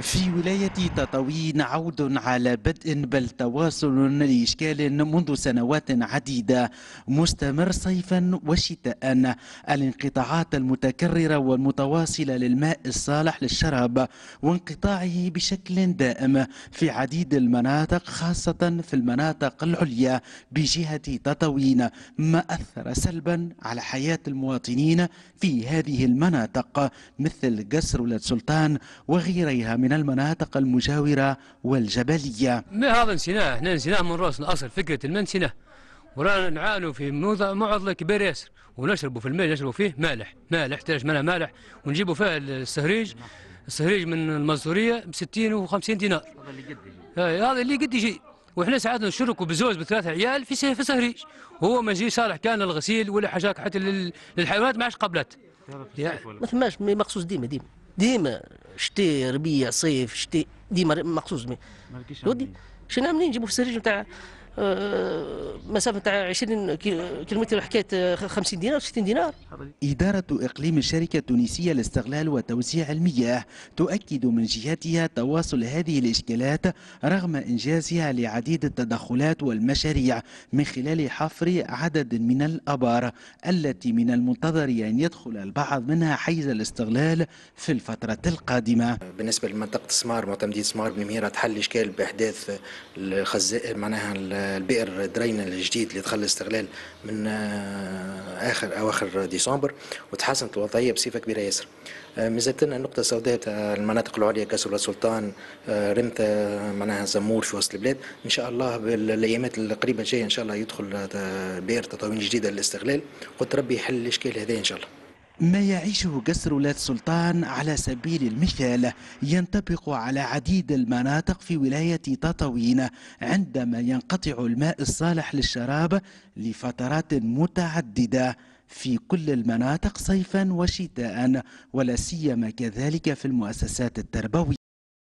في ولاية تطاوين عود على بدء بل تواصل لإشكال منذ سنوات عديدة مستمر صيفا وشتاء الانقطاعات المتكررة والمتواصلة للماء الصالح للشراب وانقطاعه بشكل دائم في عديد المناطق خاصة في المناطق العليا بجهة تطاوين ما أثر سلبا على حياة المواطنين في هذه المناطق مثل قصر ولاد سلطان وغيرها من المناطق المجاورة والجبلية ما هذا نسيناه احنا نسيناه من رأس الأصل فكرة الماء نسيناه ورانا نعانوا في معضلة كبير ياسر ونشربوا في الماء نشربوا فيه مالح مالح يحتاج منها مالح ونجيبوا فيها السهريج السهريج من المنصورية ب 60 و50 دينار هذا اللي قد يجي آه، هذا اللي قد يجي وإحنا ساعات نشركوا بزوج بثلاثة عيال في في سهريج هو ما يجي صالح كان للغسيل ولا حاجات حتى للحيوانات ما عادش قبلت ما ثماش مخصوص ديما ديما ديما شتاء ربيع صيف شتاء ديما مقصوص ما ودي شنو عاملين نجيبوا في السرير نتاع آه، مسافه 20 كيلومتر حكايه 50 آه، دينار 60 دينار إدارة إقليم الشركة التونسية لاستغلال وتوزيع المياه تؤكد من جهتها تواصل هذه الإشكالات رغم إنجازها لعديد التدخلات والمشاريع من خلال حفر عدد من الأبار التي من المنتظر أن يدخل البعض منها حيز الاستغلال في الفترة القادمة بالنسبة لمنطقة سمار معتمدين سمار بالمهيرة تحل إشكال بإحداث الخزائن معناها البئر درينا الجديد اللي دخل الاستغلال من آه، اخر اواخر ديسمبر وتحسنت الوضعيه بصفه كبيره ياسر آه، مازالت لنا النقطة السوداء تاع المناطق العليا كسر السلطان آه، رمت معناها زمور في وسط البلاد إن شاء الله بالأيامات القريبة الجاية إن شاء الله يدخل بئر تطاوين جديدة للاستغلال قلت ربي يحل الإشكال هذا إن شاء الله ما يعيشه جسر ولاد سلطان على سبيل المثال ينطبق على عديد المناطق في ولاية تطاوين عندما ينقطع الماء الصالح للشراب لفترات متعددة في كل المناطق صيفا وشتاء ولا سيما كذلك في المؤسسات التربوية